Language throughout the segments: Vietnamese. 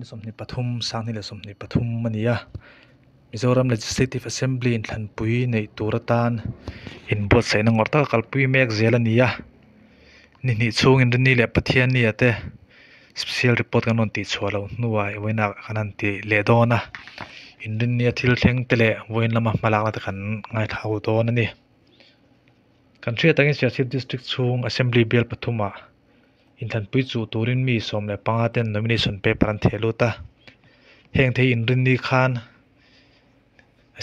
ni somni pathum sangni la somni pathum mania Mizoram Legislative Assembly in Thanpui nei turatan in bot saina ngorta kalpui mek zelania ni ni chung in ni le pathian ni ate special report kan on ti chwalo nuwa wena kanan ti le dona in rin ni athil thleng tele voin lama malak la kan ngai thau don ani kan thria tangin district chung assembly bill pathuma อินทันปุจูตูรินมีสมและปังอาเตนโนมินิชันเปปรันเทลูตาเฮงเทอินรินดีคาน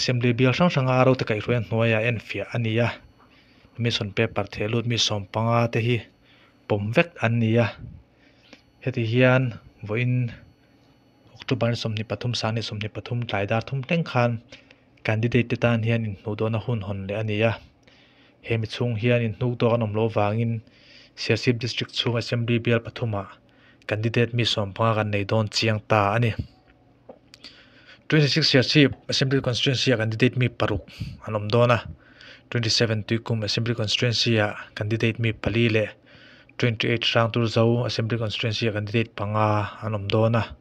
เซมเลเบียลสังสังอารุตกัยรุ่นหน่วยเอ็นฟิอาอันนี้ยาโนมินิชันเปปรันเทลูตมีสมปังอาเตฮีปมเวกอันนี้ยาเฮติฮิอันวินออกตุบันสมนิปทุมสานิสมนิปทุมไตรดารทุมเต็งคานคันดิเดตตานเฮียนินนูโดนฮุนฮันเลยอันนี้ยาเฮมิชุงเฮียนินนูโดนอมโลวางิน siasim district chung assembly bial pathuma ah. candidate mi sompanga kan nei don chiang ta ani 26 siasip assembly constituency ah candidate mi paruk anom dona ah. 27 tuikum assembly constituency candidate mi pali 28 rang tur zau assembly constituency candidate panga anom dona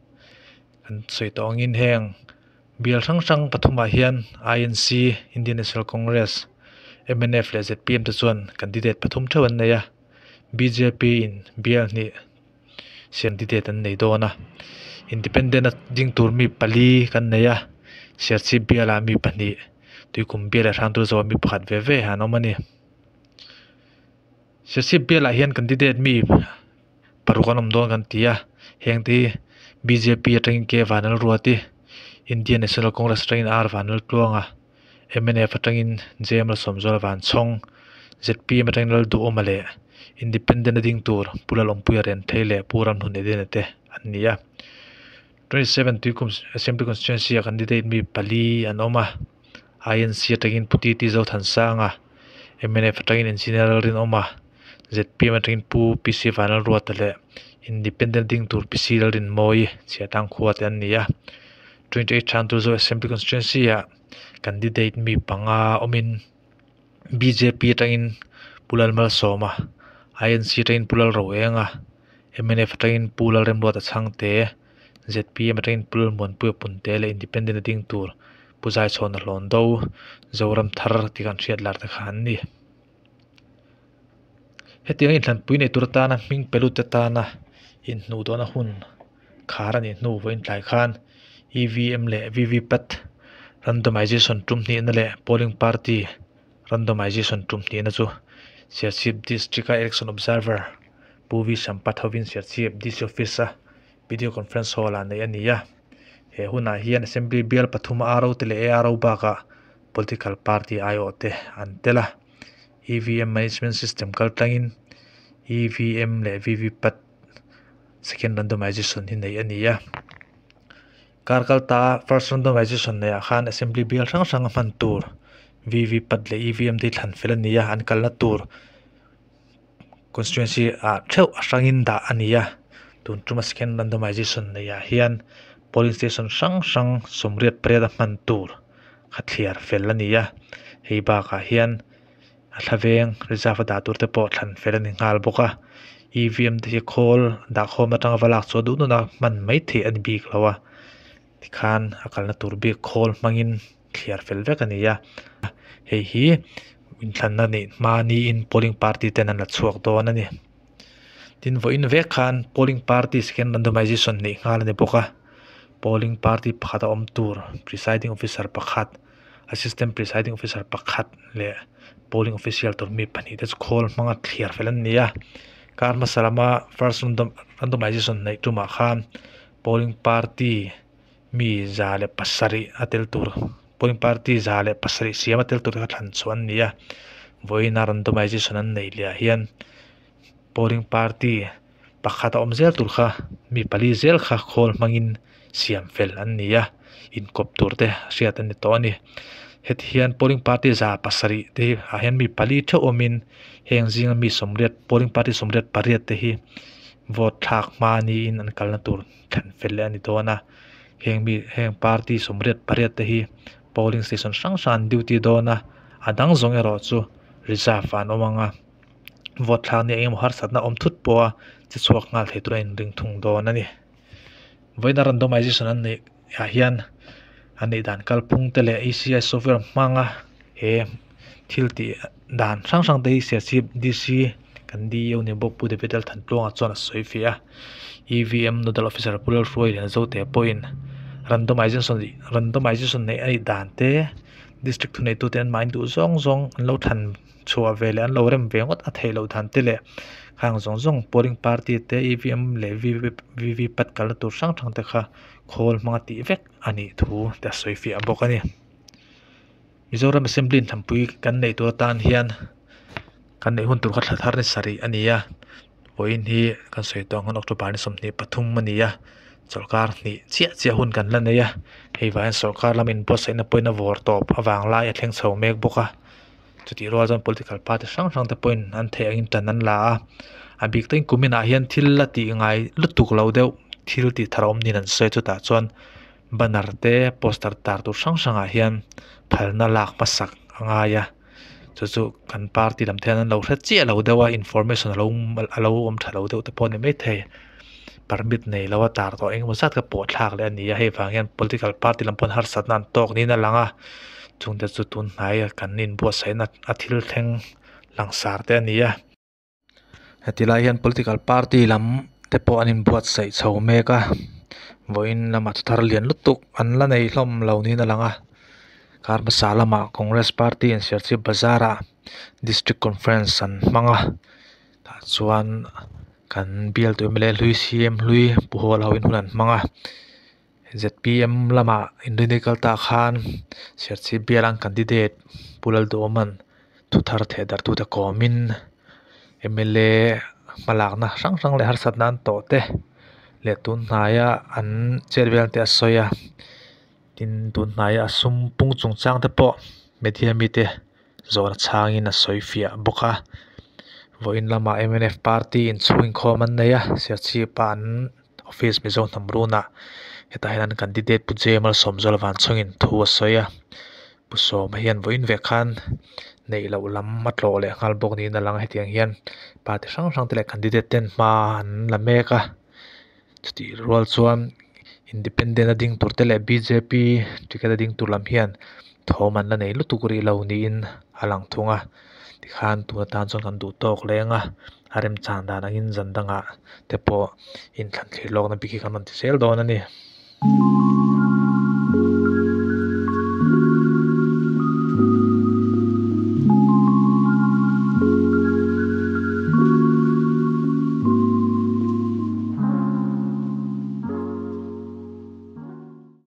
kan soitong in heng bial sang sang pathuma hian INC Indian National Congress MNF le ZPM te chuan candidate pathum thawan neya BJP in bial ni siam ti te tan nei na independent ding tur mi pali kan nei a siar chi biala mi Tuy tui kum biala thang tu zo mi phat ve ve han omani siar chi biala hian candidate mi paru kan om don kan tia heng ti BJP atang ke vanal ruati Indian National Congress train R vanal tuanga MNF atang in JM la somzol van chong ZP matang lal du omale independent ding tour pula long pu yaren thele puram nu ne de ne te ania 27 tu kum assembly constituency a candidate mi pali anoma inc tagin puti ti zo than nga mnf tagin engineer rin oma zp ma pu pc final ro tale independent ding tour pc dal rin moi che tang khu ania 28 chan tu zo assembly constituency a candidate mi panga omin bjp tagin pulalmal soma INC train pulal ro enga MNF train pulal rem lo ta chang te ZPM train pulal mon pu pun te le independent ding tur puzai chon na lon do zoram thar ti kan thiat lar ta khan ni hetiang in hlan pui nei tur ta na ming pelu te ta na in nu do na hun khara ni nu voin tlai khan EVM le VVPAT randomization tum ni na le polling party randomization tum ni na chu ꯁꯤꯌꯥꯁꯤꯞ district election observer, ꯄꯨꯕꯤ ꯁꯝꯄꯥ ꯊꯧꯕꯤꯟ ꯁꯤꯌꯥꯁꯤꯞ di office video Video conference hall ꯂꯩ ꯑꯅꯤ ꯌꯥ he huna hiyan assembly bill patuma araw tele e araw baka political party IOT antela evm management system kaltangin evm le vv pat second randomization hin nei ani ya karkal ta first randomization ne khan assembly bill sang sang mantur VV padle EVM di lan fela niya an kal na tur constituency a chel asangin da aniya tun tuma scan randomization niya hian police station sang sang somret preda man tur khathiar fela niya heba ka hian athaveng reserve da tur te pot lan fela ni ngal boka EVM di Khol, da khoma tang valak so du na man mai thi an bi khlawa tikhan akal na tur bi call mangin khiar fel vekaniya เฮ้ยอินทันนันนี่มาหนีอินโพลิงพาร์ตี้เต้นันละช่วงตัวนั่นนี่ทินว่าอินเวกันโพลิงพาร์ตี้สแกนนั่นดูไม่ใชสันนี่งานนี้ปุ๊กอะพลิงพาร์ตี้พักตัวอมตูร์วร์ p r e s i ่ i อ g ฟิ f i c ร r พักตัว a s s i s t a ร t p r e s i ่ i อ g ฟิ f i c ร r พักตัวเลยโพลิ i n อ o ฟิเชียลตัวมีปัญหาที่จะ call มังคลียร์เฟลันนี่อะการมาสลามา first random randomization ในตัมาค่ะ p o l l งพาร์ตี้มีจ่าเล็ยภาษาอังกฤษูร์ polling party झाले पसरी सीएम तेल तो का ठंड सुन निया वही नारंतो मैजी सुनन नहीं लिया हियन पोइंट पार्टी पक्का तो उम्मीद तो का मी पली जेल का खोल मंगिन सीएम फेल अन निया इन कोप तोड़ते सीएम ने तो नहीं हित हियन पोइंट पार्टी झा पसरी दे हियन मी पली चो ओमिन हेंग जिंग मी सम्रेट पोइंट पार्टी सम्रेट परियत ते ही वो ठाक मानी इन अनकल न polling station sang san duty dona adang zonge ro chu reserve an omanga vot thla ne em har na om thut po chi chuak ngal the tur in ring thung do na ni voida randomization an ne ya hian an nei dan kal phung te le ACI software manga he thil ti dan sang sang dei se si DC kan di e yo ne bok pu de pedal than tlonga chona soifia EVM nodal officer pulal roi len zo te point randomization, randomization nei anii daante district tu nei tu ten main tu zong zong an lau tan chua we le an lau rem we ngut a thei lau tan te le kaya zong zong bowling party te EVM le VV, VV bat gal na tur shang tang te kha call maa ti vek anii tu te xoay fi aabog anii i zooran maasim tham pui gan nei tu daan hian gan nei hun tu ghar la tharne sari anii ya waa in hii kan xoay toa ngan oqchoo baani somnii paathum anii ya sarkar ni chia chia hun kan lan ya heiwa sarkar lam in post na poina vor top awang lai athleng chho mek boka à. chuti ro zon political party sang sang te point an the ang tan an la à. a abik à, teng kumin a hian thil la ti ngai lutuk lo deu thil ti tharom nin an se chu ta chon banner te poster tar tu sang sang a hian phalna lak masak anga ya chu chu kan party lam thean an lo hret chia lo dewa information lo lo om thalo deu te pon mai the ปรมิดในลาวตาตัวเองมันสัตกระปวดทากเลยอันนี้ให้ฟังเงี้ย political party ลำพนฮาร์สัตนันตกนี้นั่นละงะจงจะสุดทุนหายกันนินบัวใสนัดอาทิลเทงหลังสารแต่อันนี้อ่ะที่ลายัน political party ลำเต่พออันนินบัวใส่ชาวเมกะวัยนั้นมาทุ่าร์เลียนลุตุกอันละในล่มเหล่านี้นั่นละง่ะการประสารมา congress party and s e r c i บาซาระ district conference นั่นมั้งอ่ะท่ชวน kan bial tu emle hlui cm hlui puhol hoin hunan manga zpm lama indinikal ta khan serchi bialang candidate pulal do man thu thar the dar tu ta komin emle malak na sang sang le har sat nan to te le tun naya an chervel te asoya tin tun naya sum pung chung chang te po media mi te zor changin a soifia boka voin lama mnf party in chuing khawm an nei a sia chi pa an office mi zo hnam runa heta hian candidate pu jemal somzol van chungin thu a soya pu som hian voin ve khan nei lo lam ma tlo le ngal bok ni na lang hetiang hian pa ti sang sang tele candidate ten ma an la meka chuti rol chuan independent ading tur tele bjp ticket ading tur lam hian thoman la nei lutukuri lo ni in alang thunga khan tu ta chong kan du tok leng a arem chan da na in zan da nga te po in thlan thir na bi ki kan ti sel do na ni